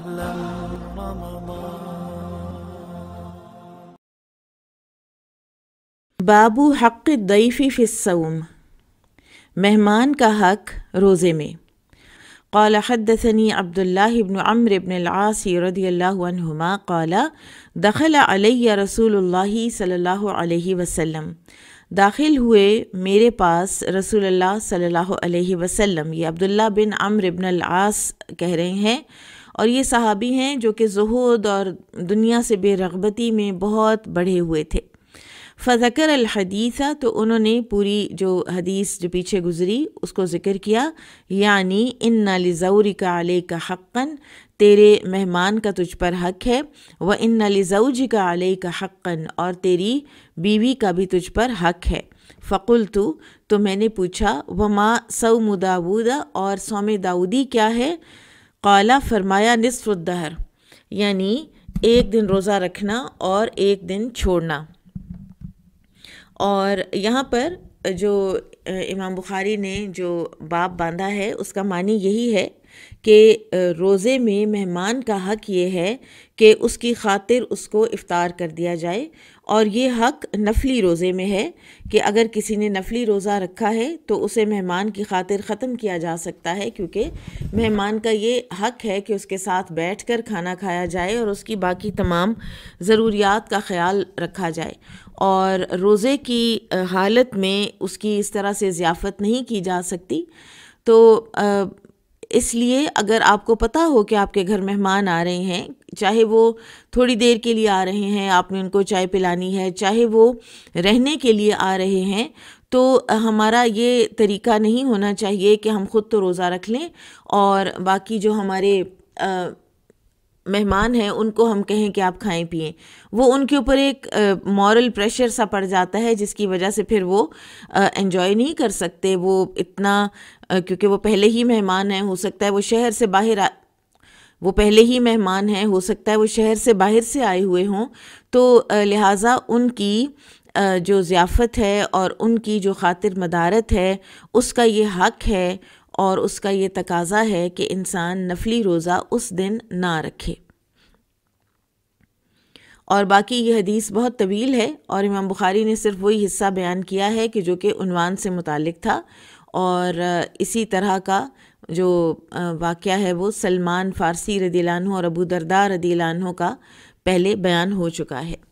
أهلا رمضان बाबू हक दईफ़ी फ़िसम मेहमान का हक रोज़े में कौल हदसनी अब्दुल्लाबन अम्र इबनआसी रदील्लाहुमा कौला दखल अलैया रसूल सल्ला वसम दाखिल हुए मेरे पास रसूल सल्लल्लाहु अलैहि वसल्लम ये अब्दुल्ला बिन अम्र इबन आस कह रहे हैं और ये सहाबी हैं जो कि जहूद और दुनिया से बेरगबती में बहुत बढ़े हुए थे फ़कर अलहदीसा तो उन्होंने पूरी जो हदीस जो पीछे गुज़री उसको ज़िक्र किया यानी इन नलिज़ौरी का आले का हक्कन तेरे मेहमान का तुझ पर हक है व इन नलिज़ौजी का आले का हक़न और तेरी बीवी का भी तुझ पर हक है फ़कुल तो मैंने पूछा व माँ सऊ मुदाऊदा और सौम दाऊदी क्या है काला फरमाया नसफ़ुद्दहर यानी एक दिन रोज़ा रखना और एक दिन छोड़ना और यहाँ पर जो इमाम बुखारी ने जो बाप बांधा है उसका मानी यही है कि रोज़े में मेहमान का हक ये है कि उसकी खातिर उसको इफ़ार कर दिया जाए और ये हक नफली रोज़े में है कि अगर किसी ने नफली रोज़ा रखा है तो उसे मेहमान की खातिर ख़त्म किया जा सकता है क्योंकि मेहमान का ये हक है कि उसके साथ बैठ कर खाना खाया जाए और उसकी बाकी तमाम ज़रूरियात का ख्याल रखा जाए और रोज़े की हालत में उसकी इस तरह से ज़ियाफ़त नहीं की जा सकती तो इसलिए अगर आपको पता हो कि आपके घर मेहमान आ रहे हैं चाहे वो थोड़ी देर के लिए आ रहे हैं आपने उनको चाय पिलानी है चाहे वो रहने के लिए आ रहे हैं तो हमारा ये तरीका नहीं होना चाहिए कि हम खुद तो रोज़ा रख लें और बाकी जो हमारे आ, मेहमान हैं उनको हम कहें कि आप खाएं पिए वो उनके ऊपर एक मॉरल प्रेशर सा पड़ जाता है जिसकी वजह से फिर वो एन्जॉय नहीं कर सकते वो इतना क्योंकि वो पहले ही मेहमान हैं हो सकता है वो शहर से बाहर आ वो पहले ही मेहमान हैं हो सकता है वो शहर से बाहर से आए हुए हों तो लिहाजा उनकी जो ज़ियाफ़त है और उनकी जो खातिर मदारत है उसका ये हक़ है और उसका ये तकाजा है कि इंसान नफली रोज़ा उस दिन ना रखे और बाकी ये हदीस बहुत तवील है और इमाम बुखारी ने सिर्फ वही हिस्सा बयान किया है कि जो कि उनवान से मुतल था और इसी तरह का जो वाक़ है वो सलमान फ़ारसी रदीलानों और अबू दरदार रदीलानों का पहले बयान हो चुका है